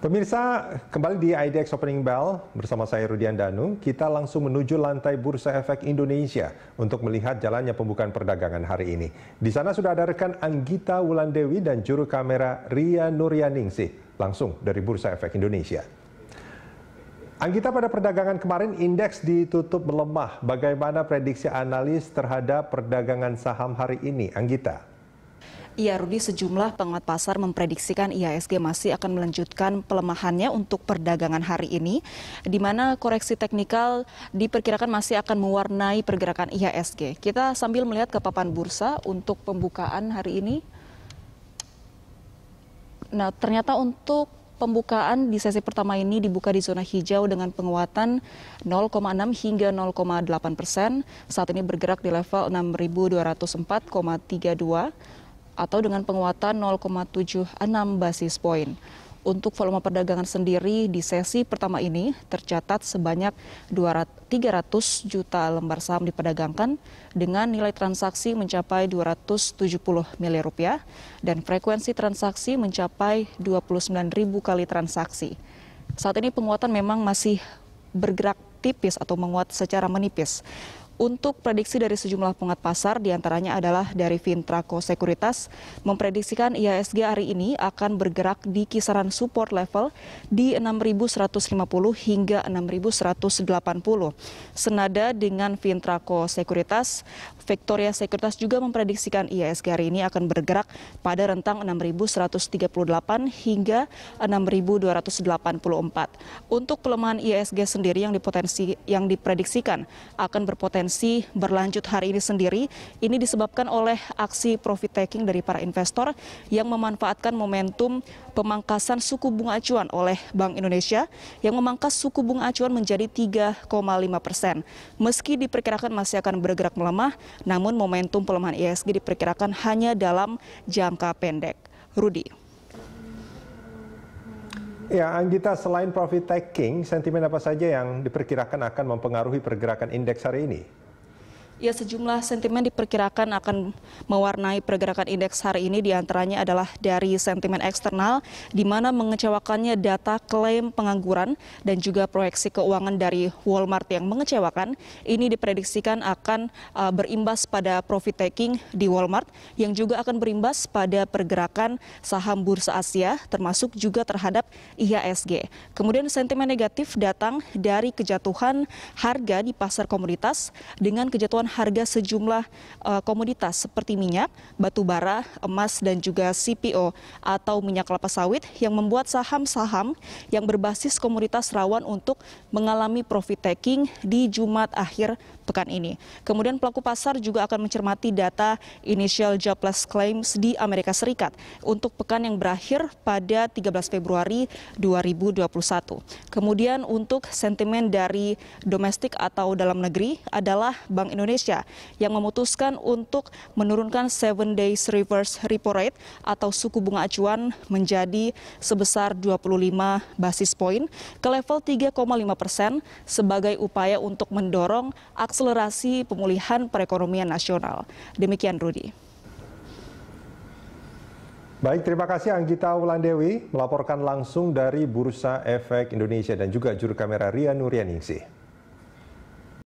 Pemirsa, kembali di IDX Opening Bell bersama saya Rudian Danu. Kita langsung menuju lantai Bursa Efek Indonesia untuk melihat jalannya pembukaan perdagangan hari ini. Di sana sudah ada rekan Anggita Wulandewi dan juru kamera Ria Nuryaningsi langsung dari Bursa Efek Indonesia. Anggita pada perdagangan kemarin indeks ditutup melemah. Bagaimana prediksi analis terhadap perdagangan saham hari ini, Anggita? Iya Rudi, sejumlah pengamat pasar memprediksikan IHSG masih akan melanjutkan pelemahannya untuk perdagangan hari ini, di mana koreksi teknikal diperkirakan masih akan mewarnai pergerakan IHSG. Kita sambil melihat ke papan bursa untuk pembukaan hari ini. Nah, ternyata untuk pembukaan di sesi pertama ini dibuka di zona hijau dengan penguatan 0,6 hingga 0,8 persen. Saat ini bergerak di level 6.204,32 atau dengan penguatan 0,76 basis poin. Untuk volume perdagangan sendiri di sesi pertama ini tercatat sebanyak 300 juta lembar saham diperdagangkan dengan nilai transaksi mencapai 270 miliar rupiah dan frekuensi transaksi mencapai 29 ribu kali transaksi. Saat ini penguatan memang masih bergerak tipis atau menguat secara menipis untuk prediksi dari sejumlah penguat pasar diantaranya adalah dari Vintrako Sekuritas memprediksikan IHSG hari ini akan bergerak di kisaran support level di 6.150 hingga 6.180. Senada dengan Vintrako Sekuritas, Victoria Sekuritas juga memprediksikan IHSG hari ini akan bergerak pada rentang 6.138 hingga 6.284. Untuk pelemahan IHSG sendiri yang dipotensi yang diprediksikan akan berpotensi potensi berlanjut hari ini sendiri ini disebabkan oleh aksi profit taking dari para investor yang memanfaatkan momentum pemangkasan suku bunga acuan oleh Bank Indonesia yang memangkas suku bunga acuan menjadi 3,5 persen. Meski diperkirakan masih akan bergerak melemah, namun momentum pelemahan ISG diperkirakan hanya dalam jangka pendek. Rudi. Ya, Anggita, selain profit taking, sentimen apa saja yang diperkirakan akan mempengaruhi pergerakan indeks hari ini? Ya, sejumlah sentimen diperkirakan akan mewarnai pergerakan indeks hari ini diantaranya adalah dari sentimen eksternal di mana mengecewakannya data klaim pengangguran dan juga proyeksi keuangan dari Walmart yang mengecewakan. Ini diprediksikan akan uh, berimbas pada profit taking di Walmart yang juga akan berimbas pada pergerakan saham bursa Asia termasuk juga terhadap IHSG. Kemudian sentimen negatif datang dari kejatuhan harga di pasar komoditas dengan kejatuhan harga sejumlah uh, komoditas seperti minyak, batu bara, emas, dan juga CPO atau minyak kelapa sawit yang membuat saham-saham yang berbasis komoditas rawan untuk mengalami profit taking di Jumat akhir pekan ini. Kemudian pelaku pasar juga akan mencermati data initial jobless claims di Amerika Serikat untuk pekan yang berakhir pada 13 Februari 2021. Kemudian untuk sentimen dari domestik atau dalam negeri adalah Bank Indonesia yang memutuskan untuk menurunkan 7 days reverse repo rate atau suku bunga acuan menjadi sebesar 25 basis point ke level 3,5 persen sebagai upaya untuk mendorong aksi akselerasi pemulihan perekonomian nasional. Demikian Rudi. Baik, terima kasih Anggita Wulandewi melaporkan langsung dari Bursa Efek Indonesia dan juga juru kamera Ria Nuryaningsih.